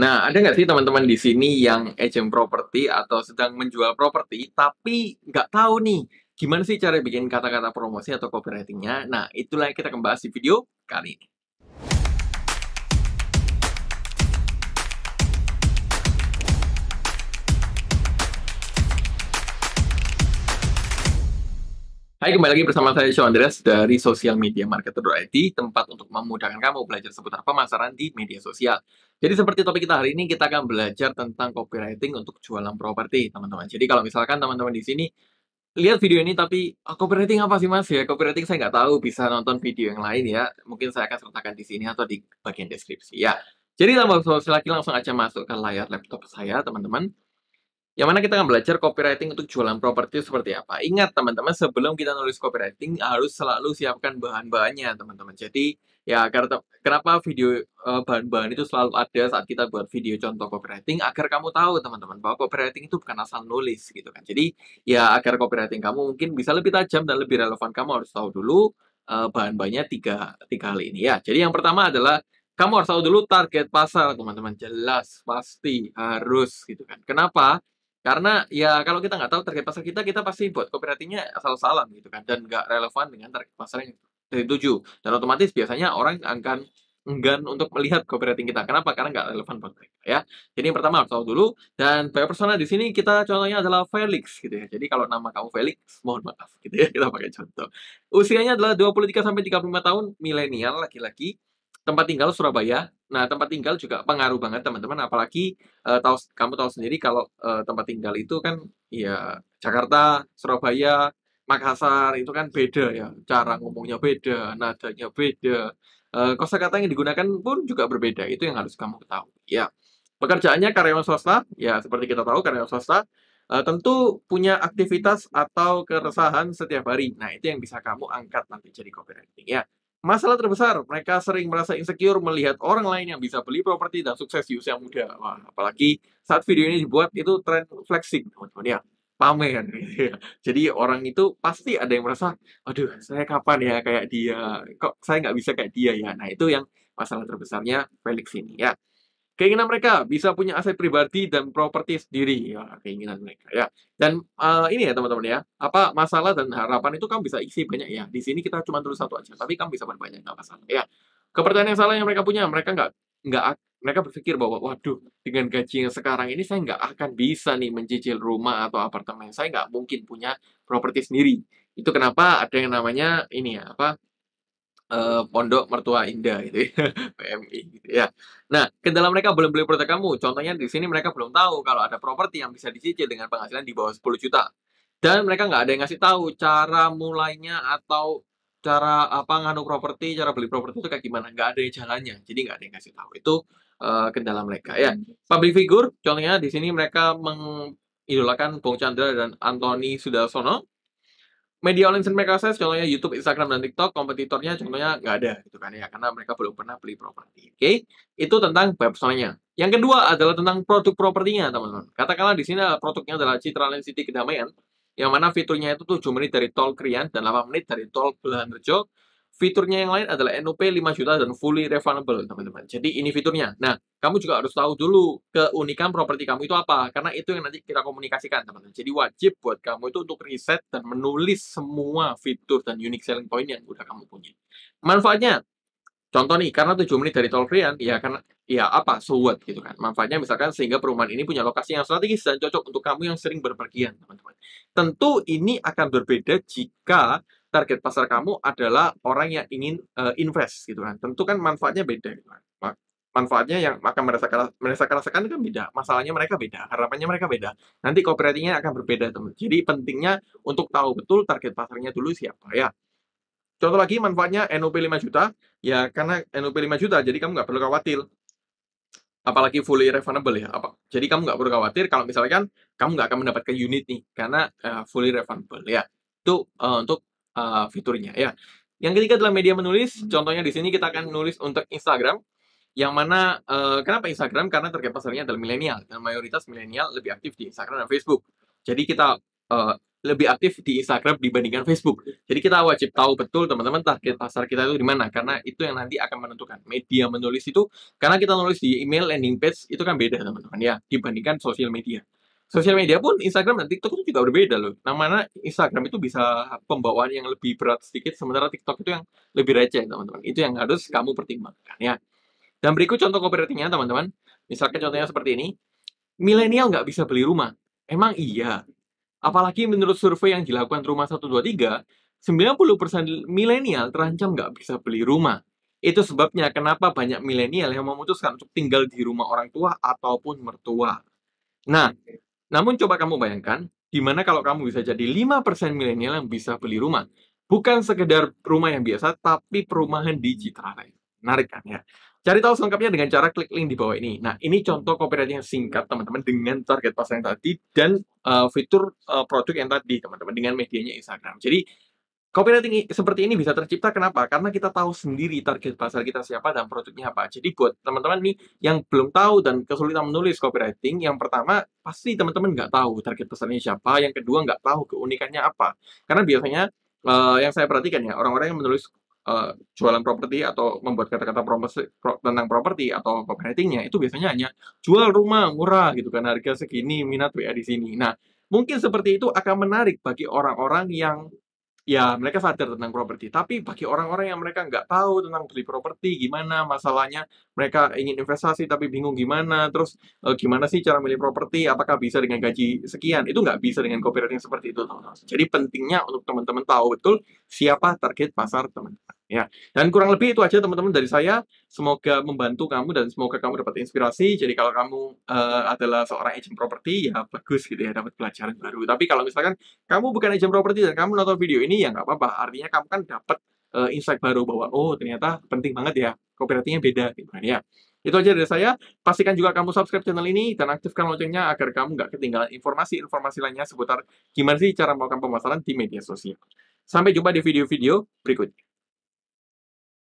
Nah, ada nggak sih teman-teman di sini yang agent properti atau sedang menjual properti, tapi nggak tahu nih gimana sih cara bikin kata-kata promosi atau copywritingnya? Nah, itulah yang kita akan bahas di video kali ini. Hai, kembali lagi bersama saya Sean Andreas dari Social Media Marketer.id, tempat untuk memudahkan kamu belajar seputar pemasaran di media sosial. Jadi seperti topik kita hari ini, kita akan belajar tentang copywriting untuk jualan properti, teman-teman. Jadi kalau misalkan teman-teman di sini lihat video ini tapi oh, copywriting apa sih mas ya copywriting saya nggak tahu bisa nonton video yang lain ya mungkin saya akan sertakan di sini atau di bagian deskripsi ya jadi tanpa usul lagi langsung aja masuk ke layar laptop saya teman-teman yang mana kita akan belajar copywriting untuk jualan properti seperti apa. Ingat teman-teman, sebelum kita nulis copywriting harus selalu siapkan bahan-bahannya teman-teman. Jadi ya karena kenapa video eh, bahan-bahan itu selalu ada saat kita buat video contoh copywriting agar kamu tahu teman-teman bahwa copywriting itu bukan asal nulis gitu kan. Jadi ya agar copywriting kamu mungkin bisa lebih tajam dan lebih relevan kamu harus tahu dulu uh, bahan-bahannya tiga tiga hal ini ya. Jadi yang pertama adalah kamu harus tahu dulu target pasar teman-teman jelas pasti harus gitu kan. Kenapa? Karena ya kalau kita nggak tahu target pasar kita, kita pasti buat copywritingnya asal salah gitu kan, dan nggak relevan dengan target pasar yang gitu. dituju. Dan otomatis biasanya orang akan enggan untuk melihat copywriting kita. Kenapa? Karena nggak relevan buat mereka ya. Jadi yang pertama harus tahu dulu dan buyer persona di sini kita contohnya adalah Felix gitu ya. Jadi kalau nama kamu Felix, mohon maaf gitu ya kita pakai contoh. Usianya adalah 23 sampai 35 tahun, milenial laki-laki tempat tinggal Surabaya. Nah, tempat tinggal juga pengaruh banget teman-teman. Apalagi uh, tahu kamu tahu sendiri kalau uh, tempat tinggal itu kan ya Jakarta, Surabaya, Makassar itu kan beda ya. Cara ngomongnya beda, nadanya beda. Uh, kosakata yang digunakan pun juga berbeda. Itu yang harus kamu tahu. Ya. Pekerjaannya karyawan swasta, ya seperti kita tahu karyawan swasta uh, tentu punya aktivitas atau keresahan setiap hari. Nah, itu yang bisa kamu angkat nanti jadi copywriting ya. Masalah terbesar, mereka sering merasa insecure melihat orang lain yang bisa beli properti dan sukses di usia muda. Wah, apalagi saat video ini dibuat itu tren flexing, teman-teman ya. Pamer. Kan? Jadi orang itu pasti ada yang merasa, aduh, saya kapan ya kayak dia? Kok saya nggak bisa kayak dia ya? Nah, itu yang masalah terbesarnya Felix ini ya. Keinginan mereka bisa punya aset pribadi dan properti sendiri, ya, keinginan mereka ya. Dan uh, ini ya teman-teman ya, apa masalah dan harapan itu kamu bisa isi banyak ya. Di sini kita cuma tulis satu aja, tapi kamu bisa banyak nggak masalah ya. Kepercayaan yang salah yang mereka punya, mereka nggak nggak mereka berpikir bahwa waduh dengan gaji yang sekarang ini saya nggak akan bisa nih mencicil rumah atau apartemen saya nggak mungkin punya properti sendiri itu kenapa ada yang namanya ini ya apa Eh, pondok mertua indah gitu ya, PMI gitu ya. Nah, kendala mereka belum beli properti kamu. Contohnya di sini mereka belum tahu kalau ada properti yang bisa dicicil dengan penghasilan di bawah 10 juta. Dan mereka nggak ada yang ngasih tahu cara mulainya atau cara apa nganu properti, cara beli properti itu kayak gimana? Nggak ada jalannya. Jadi nggak ada yang ngasih tahu. Itu uh, kendala mereka ya. Public figure, contohnya di sini mereka mengidolakan Bung Chandra dan Anthony Sudarsono media online mereka akses contohnya YouTube, Instagram dan TikTok kompetitornya contohnya nggak ada gitu kan ya karena mereka belum pernah beli properti oke okay? itu tentang websitenya yang kedua adalah tentang produk propertinya teman-teman katakanlah di sini produknya adalah Citra Land City Kedamaian yang mana fiturnya itu 7 menit dari tol Krian dan 8 menit dari tol Belahan Rejo Fiturnya yang lain adalah NUP 5 juta dan fully refundable, teman-teman. Jadi ini fiturnya. Nah, kamu juga harus tahu dulu keunikan properti kamu itu apa, karena itu yang nanti kita komunikasikan, teman-teman. Jadi wajib buat kamu itu untuk riset dan menulis semua fitur dan unique selling point yang udah kamu punya. Manfaatnya, contoh nih, karena 7 menit dari tol Prian, ya karena ya apa, so what, gitu kan. Manfaatnya misalkan sehingga perumahan ini punya lokasi yang strategis dan cocok untuk kamu yang sering berpergian, teman-teman. Tentu ini akan berbeda jika target pasar kamu adalah orang yang ingin uh, invest gitu kan. Tentu kan manfaatnya beda gitu kan. Manfaatnya yang akan merasakan merasa kan beda. Masalahnya mereka beda, harapannya mereka beda. Nanti copywritingnya akan berbeda, teman. Jadi pentingnya untuk tahu betul target pasarnya dulu siapa ya. Contoh lagi manfaatnya NOP 5 juta, ya karena NOP 5 juta jadi kamu nggak perlu khawatir apalagi fully refundable ya apa jadi kamu nggak perlu khawatir kalau misalkan kamu nggak akan mendapatkan unit nih karena uh, fully refundable ya itu uh, untuk uh, fiturnya ya. Yang ketiga adalah media menulis. Hmm. Contohnya di sini kita akan menulis untuk Instagram yang mana uh, kenapa Instagram karena terkait pasarnya adalah milenial dan mayoritas milenial lebih aktif di Instagram dan Facebook. Jadi kita uh, lebih aktif di Instagram dibandingkan Facebook. Jadi kita wajib tahu betul teman-teman target pasar kita itu di mana karena itu yang nanti akan menentukan media menulis itu karena kita nulis di email landing page itu kan beda teman-teman ya dibandingkan sosial media sosial media pun Instagram dan TikTok itu juga berbeda loh. Nah, mana Instagram itu bisa pembawaan yang lebih berat sedikit, sementara TikTok itu yang lebih receh, teman-teman. Itu yang harus kamu pertimbangkan ya. Dan berikut contoh copywritingnya, teman-teman. Misalkan contohnya seperti ini. Milenial nggak bisa beli rumah. Emang iya. Apalagi menurut survei yang dilakukan Rumah 123, 90% milenial terancam nggak bisa beli rumah. Itu sebabnya kenapa banyak milenial yang memutuskan untuk tinggal di rumah orang tua ataupun mertua. Nah, namun coba kamu bayangkan, gimana kalau kamu bisa jadi 5% milenial yang bisa beli rumah? Bukan sekedar rumah yang biasa, tapi perumahan digital. Menarik kan ya? Cari tahu selengkapnya dengan cara klik link di bawah ini. Nah, ini contoh copywriting yang singkat, teman-teman, dengan target pasar yang tadi dan uh, fitur uh, produk yang tadi, teman-teman, dengan medianya Instagram. Jadi, Copywriting seperti ini bisa tercipta kenapa? Karena kita tahu sendiri target pasar kita siapa dan produknya apa. Jadi buat teman-teman nih yang belum tahu dan kesulitan menulis copywriting, yang pertama pasti teman-teman nggak tahu target pasarnya siapa, yang kedua nggak tahu keunikannya apa. Karena biasanya uh, yang saya perhatikan ya orang-orang yang menulis uh, jualan properti atau membuat kata-kata pro, tentang properti atau copywritingnya itu biasanya hanya jual rumah murah gitu kan harga segini minat WA di sini. Nah mungkin seperti itu akan menarik bagi orang-orang yang ya mereka sadar tentang properti tapi bagi orang-orang yang mereka nggak tahu tentang beli properti gimana masalahnya mereka ingin investasi tapi bingung gimana terus e, gimana sih cara milih properti apakah bisa dengan gaji sekian itu nggak bisa dengan copywriting seperti itu teman-teman jadi pentingnya untuk teman-teman tahu betul siapa target pasar teman-teman Ya, dan kurang lebih itu aja teman-teman dari saya. Semoga membantu kamu dan semoga kamu dapat inspirasi. Jadi kalau kamu uh, adalah seorang agent properti ya bagus gitu ya dapat pelajaran baru. Tapi kalau misalkan kamu bukan agent properti dan kamu nonton video ini ya nggak apa-apa. Artinya kamu kan dapat uh, insight baru bahwa oh ternyata penting banget ya copywritingnya beda gitu kan ya. Itu aja dari saya. Pastikan juga kamu subscribe channel ini dan aktifkan loncengnya agar kamu nggak ketinggalan informasi-informasi lainnya seputar gimana sih cara melakukan pemasaran di media sosial. Sampai jumpa di video-video berikutnya.